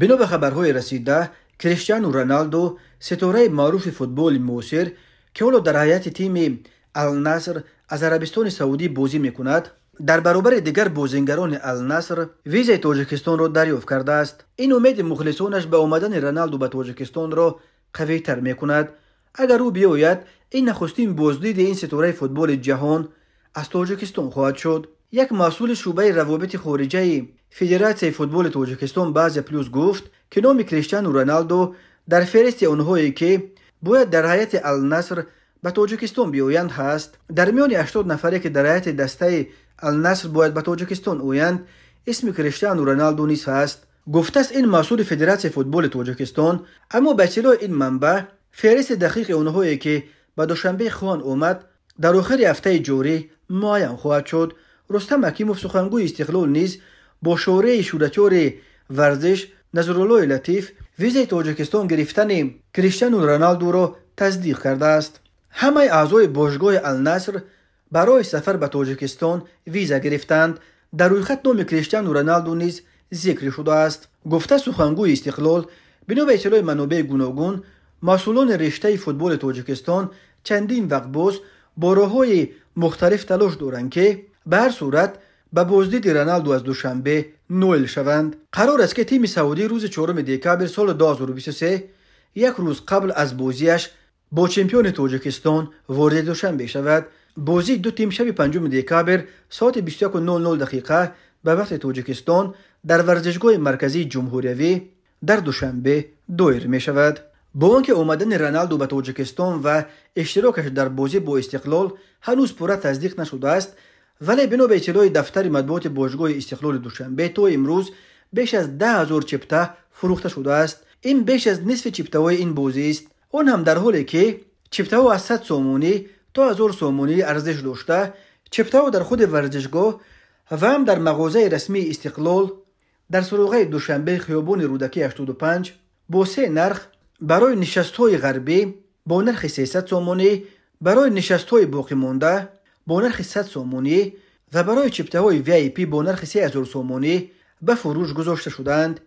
бино ба хабарҳои расида криштиану роналду ситораи маъруфи футболи муосир ки ҳоло дар ҳайати тими алнаср аз арабистони саудӣ бозӣ мекунад дар баробари дигар бозингарони алнаср визаи тоҷикистонро дарёфт кардааст ин умеди мухлисонаш ба омадани роналду ба тоҷикистонро қавитар мекунад агар ӯ биёяд ин нахустин боздиди ин ситораи футболи ҷаҳон аз тоҷикистон хоҳад шуд یک مسئول شعبه روابط خارجه فدراسیای فوتبال توجیکستان باز پلوس گفت که نام کریستیانو رونالدو در فهرست آنهایی که باید در حیات النصر به توجیکستان بیایند هست در میان 80 نفری که در حیات دسته النصر باید به توجیکستان اویند اسم کریستیانو رونالدو نیست هست گفته است این مسئول فدراسیای فوتبال توجیکستان اما به این منبع فهرست دقیق آنهایی که به دوشنبه خوان اومد در آخر هفته جوری معین خواهد شد رستم حکیموف سخنگوی استقلال نیز با شوره شورچار ورزش نظرالله لطیف ویزه تاجکستان گرفتن و رونالدو را تصدیق کرده است همه اعضای باشگاه النصر برای سفر به تاجکستان ویزا گرفتند در روی خط نام و رونالدو نیز ذکر شده است گفته سخنگوی استقلال بنا به اطلاع منابع گوناگون مسئولان رشته فوتبال تاجکستان چندین وقت باز با راههای مختلف تلاش دارند که به هر صورت به بازدید رونالدو از دوشنبه نویل شوند قرار است که تیم سعودی روز چهارم دکابر سال 2023 یک روز قبل از بازیش با چمپیون توجکستان وارد دوشنبه شود بازی دو تیم شب پنجم دکابر ساعت 21:00 دقیقه به وقت توجکستان در ورزشگاه مرکزی جمهوریوی در دوشنبه دویر می شود با آنکه آمدن رونالدو به تاجیکستان و اشتراکش در بازی با استقلال هنوز پورا تصدیق نشده است вале бино ба иттилои дафтари матбуоти бошгоҳи истиқлоли душанбе то имрӯз беш аз даҳазор чипта фурӯхта шудааст ин беш аз нисфи чиптаҳои ин бозист он ҳам дар ҳоле ки чиптаҳо аз сад сомонӣ то ҳазор сомонӣ арзиш дошта чиптаҳо дар худи варзишгоҳ ва ҳам дар мағозаи расмии истиқлол дар суроғаи душанбе хиёбони рӯдаки 85 бо се нарх барои нишастҳои ғарбӣ бо нархи 300 сомонӣ барои нишастҳои боқӣмонда با نرخ 100 سومونی و برای های VIP با نرخ 3000 سومونی به فروش گذاشته شدند